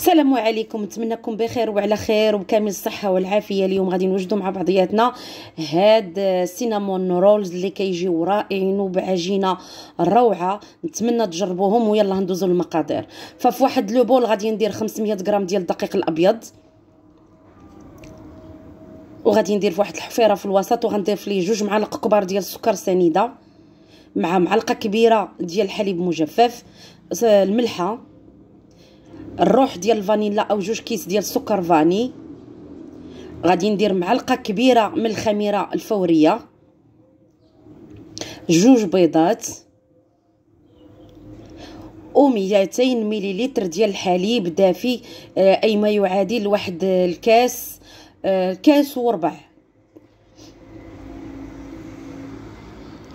السلام عليكم نتمنىكم بخير وعلى خير وبكامل الصحه والعافيه اليوم غادي نوجدوا مع بعضياتنا هاد سينامون رولز اللي كيجيو رائعين وبعجينه روعه نتمنى تجربوهم ويلا ندوزوا للمقادير ففي واحد لو بول غادي ندير 500 غرام ديال الدقيق الابيض وغادي ندير فواحد الحفيره في الوسط وغنضيف ليه جوج معالق كبار ديال السكر سنيده مع معلقه كبيره ديال الحليب مجفف الملحه الروح ديال الفانيلا او جوج كيس ديال السكر فاني غادي ندير معلقه كبيره من الخميره الفوريه جوج بيضات و 200 مليلتر ديال الحليب دافي آه، اي ما يعادل واحد الكاس آه، كاس وربع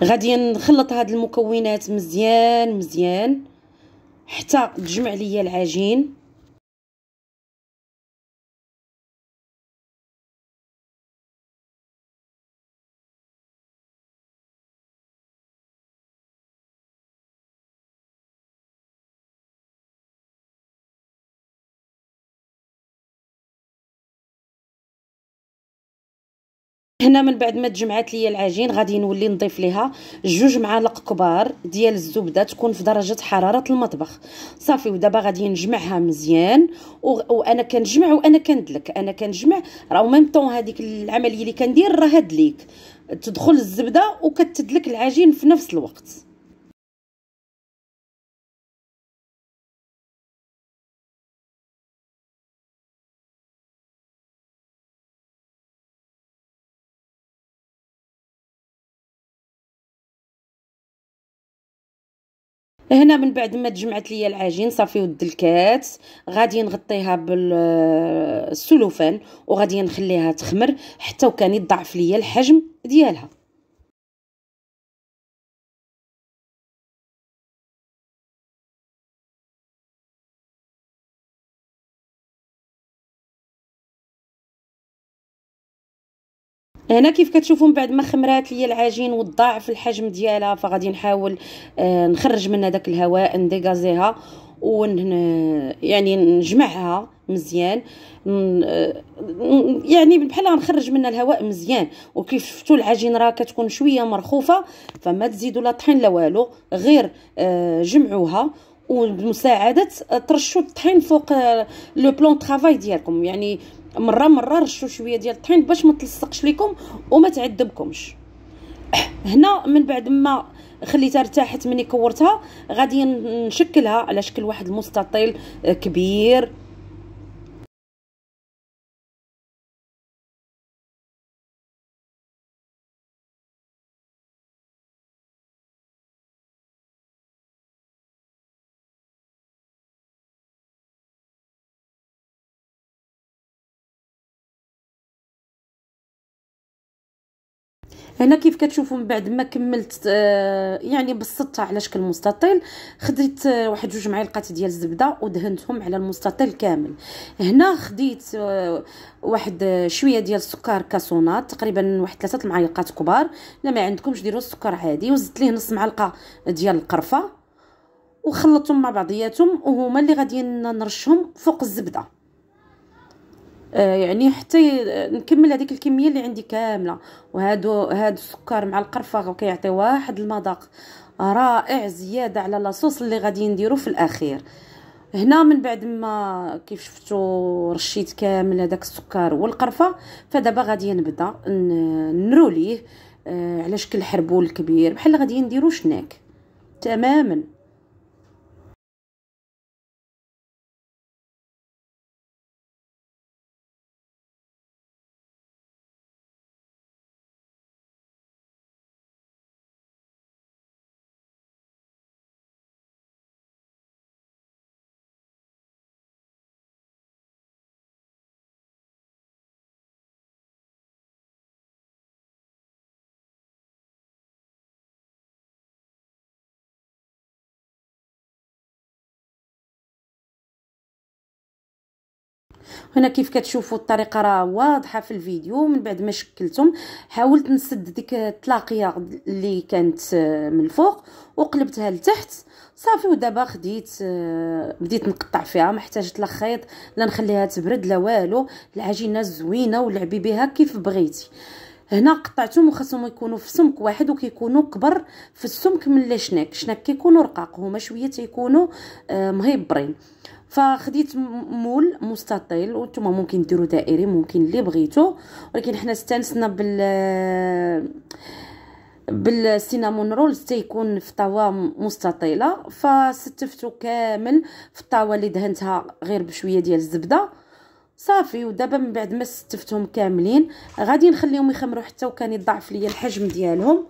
غادي نخلط هاد المكونات مزيان مزيان حتى تجمع ليا العجين هنا من بعد ما تجمعات لي العجين غادي نولي نضيف ليها جوج معالق كبار ديال الزبده تكون في درجه حراره المطبخ صافي ودابا غادي نجمعها مزيان وانا كنجمع وانا كندلك انا كنجمع راه او ميم طون هذيك العمليه اللي كندير راه هدليك تدخل الزبده وكتدلك العجين في نفس الوقت هنا من بعد ما تجمعت ليا العجين صافي ود الكات غادي نغطيها بالسلوفان وغادي نخليها تخمر حتى وكان يضعف ليا الحجم ديالها هنا كيف كتشوفوا من بعد ما خمرات ليا العجين والضاع الحجم ديالها فغادي نحاول آه، نخرج منها داك الهواء نديغازيها ون يعني نجمعها مزيان آه، يعني بحال غنخرج منها الهواء مزيان وكيف شفتوا العجين راه كتكون شويه مرخوفه فما تزيدوا لا طحين لا والو غير آه، جمعوها وبمساعده ترشوا الطحين فوق آه، لو بلون طرافاي ديالكم يعني مره مره رشوا شويه ديال الطحين باش ما تلصقش لكم وما تعذبكمش هنا من بعد ما خليتها ارتاحت مني كورتها غادي نشكلها على شكل واحد المستطيل آه، كبير هنا كيف كتشوفوا من بعد ما كملت آه يعني بسطتها على شكل مستطيل خديت آه واحد جوج معالقات ديال الزبده ودهنتهم على المستطيل كامل هنا خديت آه واحد آه، شويه ديال السكر كاسونات تقريبا واحد ثلاثه المعالقات كبار الا ما عندكمش ديروا السكر عادي وزدت ليه نص معلقه ديال القرفه وخلطتهم مع بعضياتهم وهما اللي غادي نرشهم فوق الزبده آه، يعني حتى نكمل هذيك الكميه اللي عندي كامله وهادو هاد السكر مع القرفه كيعطي واحد المذاق رائع زياده على لاصوص اللي غادي نديرو في الاخير هنا من بعد ما كيف شفتوا رشيت كامل هذاك السكر والقرفه فدابا غادي نبدا نروليه آه، على شكل حربول كبير بحال غادي نديرو شناك تماما هنا كيف كتشوفوا الطريقه راه واضحه في الفيديو من بعد ما شكلتهم حاولت نسد ديك الطلاقيه اللي كانت آه، من الفوق وقلبتها لتحت صافي ودابا خديت آه، بديت نقطع فيها ما احتاجت لا خيط لا نخليها تبرد لا والو العجينه زوينه ولعبي بها كيف بغيتي هنا قطعتهم وخاصهم يكونوا في سمك واحد وكيكونوا كبر في السمك من لا شناك كيكونوا رقاق هما شويه تيكونوا آه، مهيبرين فخديت مول مستطيل وانتم ممكن ديروا دائري ممكن اللي بغيتو ولكن حنا استنسنا بال آه، بالسينامون رولز تيكون في طاوه مستطيله فستفتو كامل في الطاوه اللي دهنتها غير بشويه ديال الزبده صافي ودابا من بعد ما ستفتهم كاملين غادي نخليهم يخمروا حتى وكان يضعف ليا الحجم ديالهم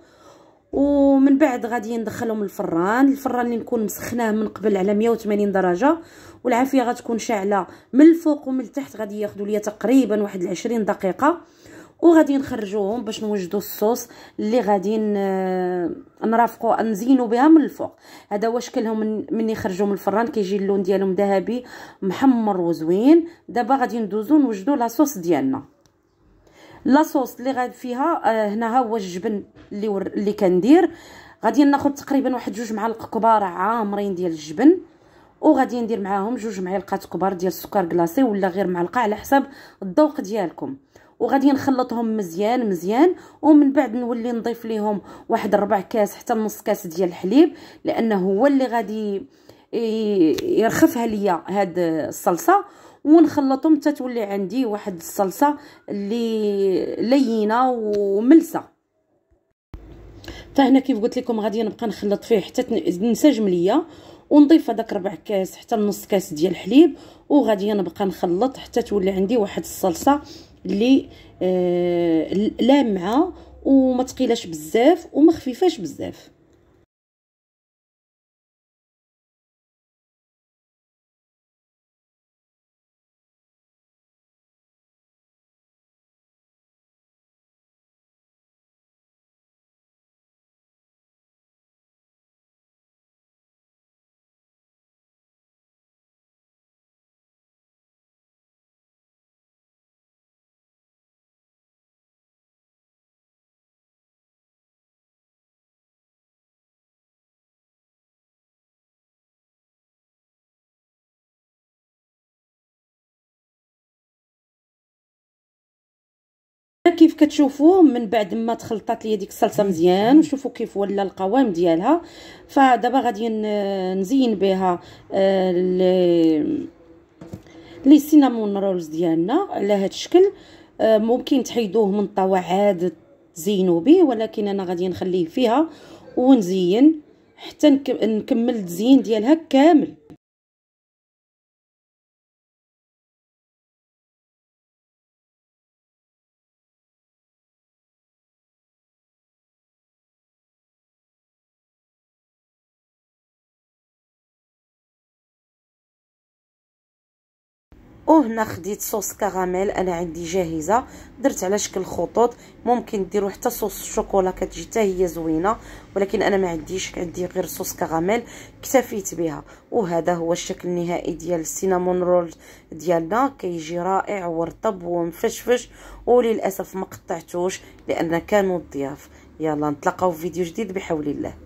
ومن بعد غادي ندخلهم الفران الفران اللي نكون مسخناه من قبل على 180 درجه والعافيه غتكون شاعله من الفوق ومن التحت غادي ياخذوا ليا تقريبا واحد 20 دقيقه وغادي نخرجوهم باش نوجدوا الصوص اللي غادي نرافقوا نزينوا بها من الفوق هذا هو شكلهم ملي خرجوا من الفران كيجي اللون ديالهم ذهبي محمر وزوين دابا غادي ندوزو نوجدوا لاصوص ديالنا لاصوص اللي غاد فيها آه، هنا ها هو الجبن اللي ور... اللي كندير غادي ناخذ تقريبا واحد جوج معالق كبار عامرين ديال الجبن وغادي ندير معاهم جوج معالق كبار ديال السكر كلاصي ولا غير معلقه على حسب الذوق ديالكم وغادي نخلطهم مزيان مزيان ومن بعد نولي نضيف ليهم واحد ربع كاس حتى نص كاس ديال الحليب لانه هو اللي غادي يرخفها ليا هاد الصلصه ونخلطهم حتى تولي عندي واحد الصلصه اللي لينه وملسه فهنا كيف قلت لكم غادي نبقى نخلط فيه حتى تنسجم ليا ونضيف هذاك ربع كاس حتى نص كاس ديال الحليب وغادي نبقى نخلط حتى تولي عندي واحد الصلصه اللي آه، لامعه وما تقيلاش بزاف وما خفيفاش بزاف كيف كتشوفوا من بعد ما تخلطات ليا ديك الصلصه مزيان وشوفوا كيف ولا القوام ديالها فدابا غادي نزين بها آه، لي سينامون رولز ديالنا على هذا الشكل آه، ممكن تحيدوه من الطاوه عاد تزينوا به ولكن انا غادي نخليه فيها ونزين حتى نكمل التزيين ديالها كامل وهنا خديت صوص كراميل انا عندي جاهزه درت على شكل خطوط ممكن ديروا حتى صوص الشوكولا كتجي حتى هي زوينه ولكن انا ما عنديش عندي غير صوص كراميل اكتفيت بها وهذا هو الشكل النهائي ديال السينامون رول ديالنا كيجي رائع ورطب ومفشفش وللاسف ما قطعتوش لان كانوا الضياف يلا نتلاقاو في فيديو جديد بحول الله